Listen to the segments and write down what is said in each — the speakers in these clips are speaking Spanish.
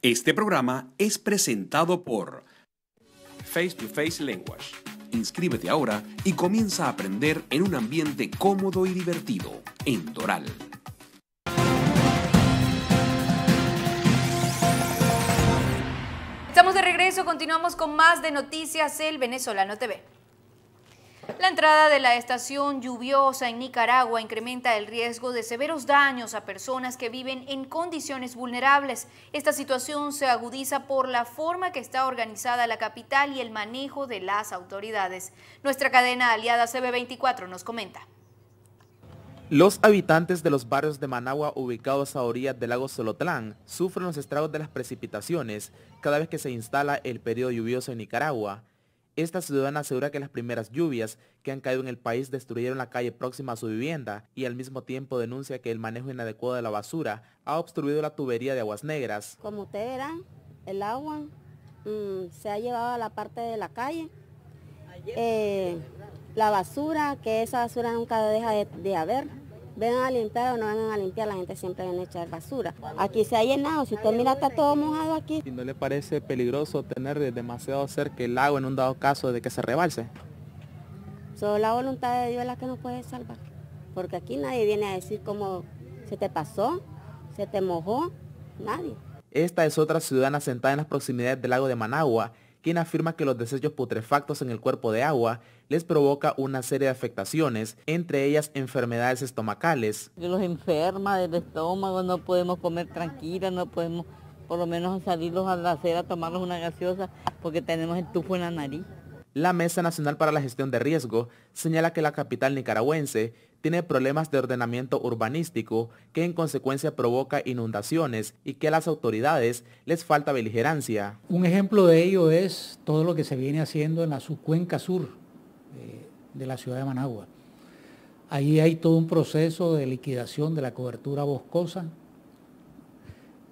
Este programa es presentado por Face to Face Language. Inscríbete ahora y comienza a aprender en un ambiente cómodo y divertido en Doral. Estamos de regreso, continuamos con más de Noticias El Venezolano TV. La entrada de la estación lluviosa en Nicaragua incrementa el riesgo de severos daños a personas que viven en condiciones vulnerables. Esta situación se agudiza por la forma que está organizada la capital y el manejo de las autoridades. Nuestra cadena aliada CB24 nos comenta. Los habitantes de los barrios de Managua ubicados a orillas del lago Solotlán sufren los estragos de las precipitaciones cada vez que se instala el periodo lluvioso en Nicaragua. Esta ciudadana asegura que las primeras lluvias que han caído en el país destruyeron la calle próxima a su vivienda y al mismo tiempo denuncia que el manejo inadecuado de la basura ha obstruido la tubería de aguas negras. Como ustedes verán, el agua mm, se ha llevado a la parte de la calle. Eh, la basura, que esa basura nunca deja de haber vengan a limpiar o no vengan a limpiar, la gente siempre viene a echar basura. Aquí se ha llenado, si usted mira está todo mojado aquí. ¿Y no le parece peligroso tener demasiado cerca el agua en un dado caso de que se rebalse? Solo la voluntad de Dios es la que nos puede salvar, porque aquí nadie viene a decir cómo se te pasó, se te mojó, nadie. Esta es otra ciudadana sentada en las proximidades del lago de Managua, quien afirma que los desechos putrefactos en el cuerpo de agua les provoca una serie de afectaciones, entre ellas enfermedades estomacales. Los enferma del estómago, no podemos comer tranquila, no podemos por lo menos salirlos a la acera, tomarlos una gaseosa, porque tenemos el tufo en la nariz. La Mesa Nacional para la Gestión de Riesgo señala que la capital nicaragüense tiene problemas de ordenamiento urbanístico que en consecuencia provoca inundaciones y que a las autoridades les falta beligerancia. Un ejemplo de ello es todo lo que se viene haciendo en la subcuenca sur eh, de la ciudad de Managua. Ahí hay todo un proceso de liquidación de la cobertura boscosa.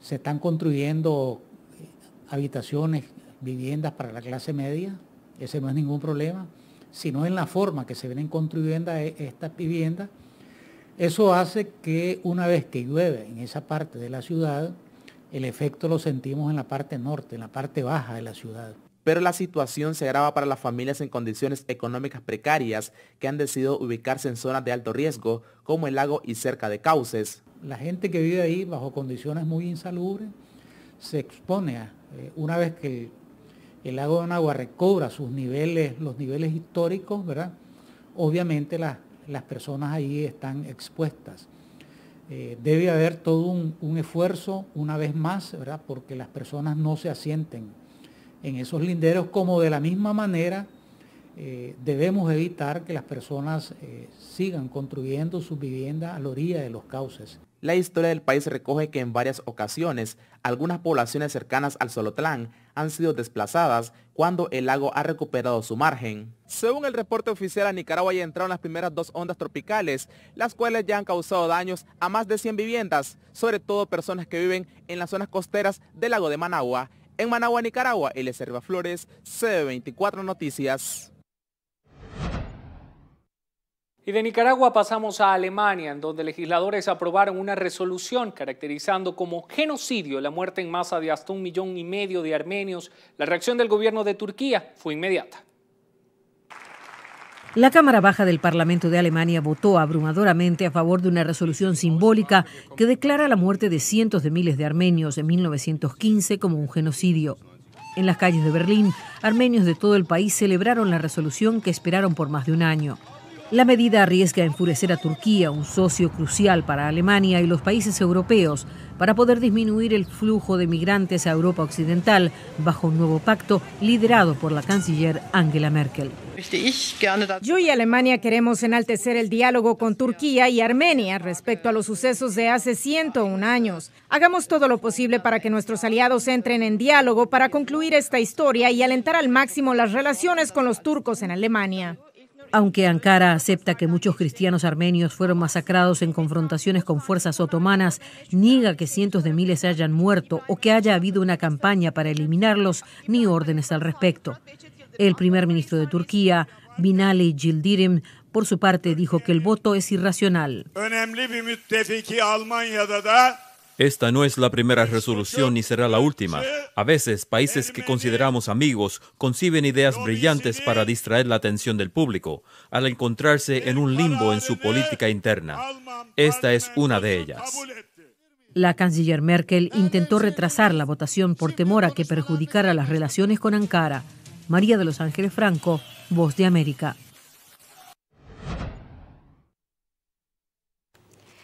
Se están construyendo eh, habitaciones, viviendas para la clase media, ese no es ningún problema sino en la forma que se vienen construyendo e-, esta vivienda. Eso hace que una vez que llueve en esa parte de la ciudad, el efecto lo sentimos en la parte norte, en la parte baja de la ciudad. Pero la situación se agrava para las familias en condiciones económicas precarias que han decidido ubicarse en zonas de alto riesgo, como el lago y cerca de cauces. La gente que vive ahí bajo condiciones muy insalubres se expone, a, eh, una vez que el lago de Nagua recobra sus niveles, los niveles históricos, ¿verdad? Obviamente las, personas ahí están expuestas. Eh, debe haber todo un, esfuerzo, una vez más, ¿verdad? Porque las personas no se asienten en esos linderos, como de la misma manera eh, debemos evitar que las personas eh, sigan construyendo sus viviendas a la orilla de los cauces. La historia del país recoge que en varias ocasiones algunas poblaciones cercanas al Solotlán han sido desplazadas cuando el lago ha recuperado su margen. Según el reporte oficial, a Nicaragua ya entraron las primeras dos ondas tropicales, las cuales ya han causado daños a más de 100 viviendas, sobre todo personas que viven en las zonas costeras del lago de Managua. En Managua, Nicaragua, el Serva Flores, CB24 Noticias. Y de Nicaragua pasamos a Alemania, en donde legisladores aprobaron una resolución caracterizando como genocidio la muerte en masa de hasta un millón y medio de armenios. La reacción del gobierno de Turquía fue inmediata. La Cámara Baja del Parlamento de Alemania votó abrumadoramente a favor de una resolución simbólica que declara la muerte de cientos de miles de armenios en 1915 como un genocidio. En las calles de Berlín, armenios de todo el país celebraron la resolución que esperaron por más de un año. La medida arriesga a enfurecer a Turquía, un socio crucial para Alemania y los países europeos, para poder disminuir el flujo de migrantes a Europa Occidental bajo un nuevo pacto liderado por la canciller Angela Merkel. Yo y Alemania queremos enaltecer el diálogo con Turquía y Armenia respecto a los sucesos de hace 101 años. Hagamos todo lo posible para que nuestros aliados entren en diálogo para concluir esta historia y alentar al máximo las relaciones con los turcos en Alemania. Aunque Ankara acepta que muchos cristianos armenios fueron masacrados en confrontaciones con fuerzas otomanas, niega que cientos de miles hayan muerto o que haya habido una campaña para eliminarlos ni órdenes al respecto. El primer ministro de Turquía, Binali Yildirim, por su parte dijo que el voto es irracional. Esta no es la primera resolución ni será la última. A veces, países que consideramos amigos conciben ideas brillantes para distraer la atención del público, al encontrarse en un limbo en su política interna. Esta es una de ellas. La canciller Merkel intentó retrasar la votación por temor a que perjudicara las relaciones con Ankara. María de los Ángeles Franco, Voz de América.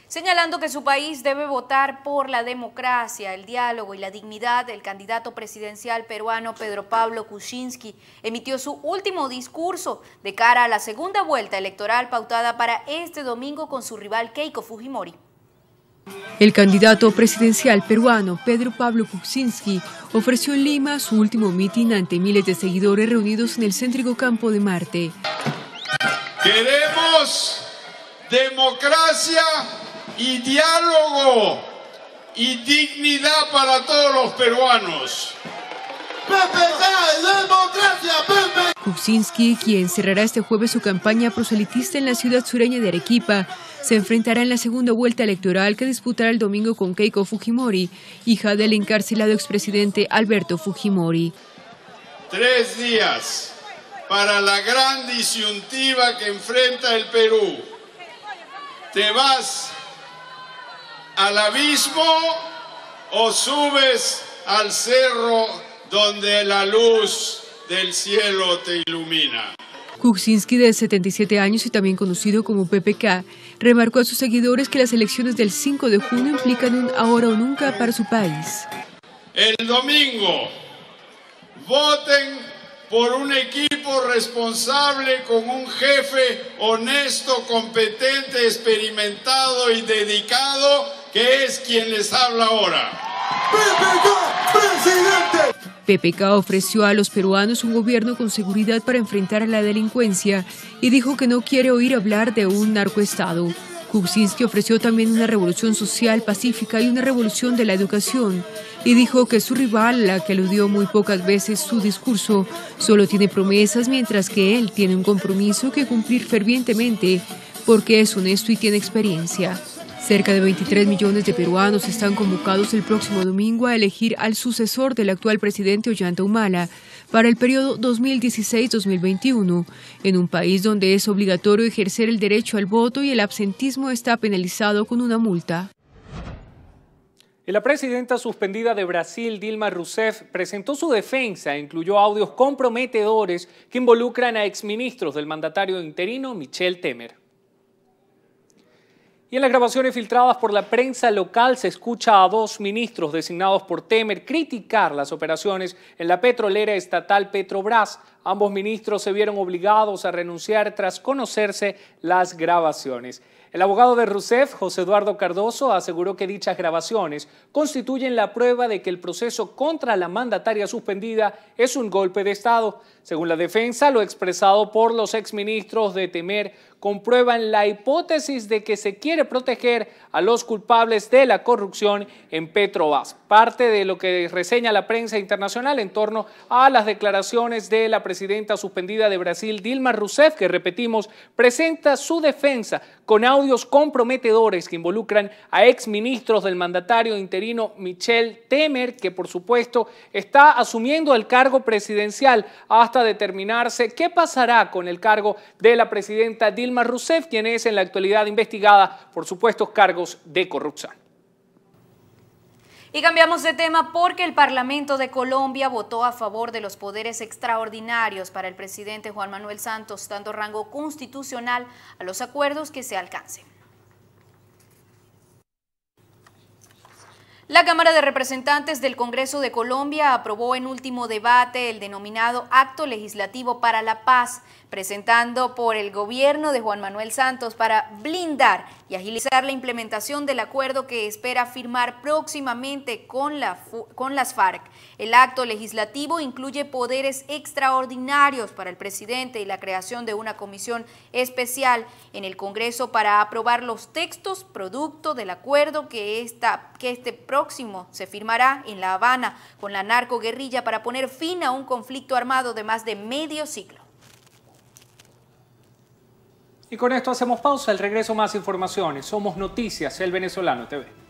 señalando que su país debe votar por la democracia, el diálogo y la dignidad. El candidato presidencial peruano Pedro Pablo Kuczynski emitió su último discurso de cara a la segunda vuelta electoral pautada para este domingo con su rival Keiko Fujimori. El candidato presidencial peruano Pedro Pablo Kuczynski ofreció en Lima su último mitin ante miles de seguidores reunidos en el céntrico campo de Marte. Queremos democracia y diálogo y dignidad para todos los peruanos. democracia, Kuczynski, quien cerrará este jueves su campaña proselitista en la ciudad sureña de Arequipa, se enfrentará en la segunda vuelta electoral que disputará el domingo con Keiko Fujimori, hija del encarcelado expresidente Alberto Fujimori. Tres días para la gran disyuntiva que enfrenta el Perú. Te vas al abismo o subes al cerro donde la luz del cielo te ilumina. Kuczynski, de 77 años y también conocido como PPK, remarcó a sus seguidores que las elecciones del 5 de junio implican un ahora o nunca para su país. El domingo, voten por un equipo responsable con un jefe honesto, competente, experimentado y dedicado es quien les habla ahora. PPK, presidente. ofreció a los peruanos un gobierno con seguridad para enfrentar la delincuencia y dijo que no quiere oír hablar de un narcoestado. Kuczynski ofreció también una revolución social pacífica y una revolución de la educación y dijo que su rival, la que aludió muy pocas veces su discurso, solo tiene promesas mientras que él tiene un compromiso que cumplir fervientemente porque es honesto y tiene experiencia. Cerca de 23 millones de peruanos están convocados el próximo domingo a elegir al sucesor del actual presidente Ollanta Humala para el periodo 2016-2021, en un país donde es obligatorio ejercer el derecho al voto y el absentismo está penalizado con una multa. la presidenta suspendida de Brasil, Dilma Rousseff, presentó su defensa e incluyó audios comprometedores que involucran a exministros del mandatario interino Michel Temer. Y en las grabaciones filtradas por la prensa local se escucha a dos ministros designados por Temer criticar las operaciones en la petrolera estatal Petrobras. Ambos ministros se vieron obligados a renunciar tras conocerse las grabaciones. El abogado de Rousseff, José Eduardo Cardoso, aseguró que dichas grabaciones constituyen la prueba de que el proceso contra la mandataria suspendida es un golpe de Estado. Según la defensa, lo expresado por los exministros de Temer comprueban la hipótesis de que se quiere proteger a los culpables de la corrupción en Petrobras. Parte de lo que reseña la prensa internacional en torno a las declaraciones de la presidenta suspendida de Brasil, Dilma Rousseff, que repetimos, presenta su defensa con audios comprometedores que involucran a exministros del mandatario interino Michel Temer, que por supuesto está asumiendo el cargo presidencial hasta determinarse qué pasará con el cargo de la presidenta Dilma Dilma quien es en la actualidad investigada por supuestos cargos de corrupción. Y cambiamos de tema porque el Parlamento de Colombia votó a favor de los poderes extraordinarios para el presidente Juan Manuel Santos, dando rango constitucional a los acuerdos que se alcancen. La Cámara de Representantes del Congreso de Colombia aprobó en último debate el denominado Acto Legislativo para la Paz, presentando por el gobierno de Juan Manuel Santos para blindar y agilizar la implementación del acuerdo que espera firmar próximamente con, las FARC. El acto legislativo incluye poderes extraordinarios para el presidente y la creación de una comisión especial en el Congreso para aprobar los textos producto del acuerdo que, esta, que este próximo próximo se firmará en La Habana con la narcoguerrilla para poner fin a un conflicto armado de más de medio siglo. Y con esto hacemos pausa. El regreso más informaciones. Somos Noticias, el Venezolano TV.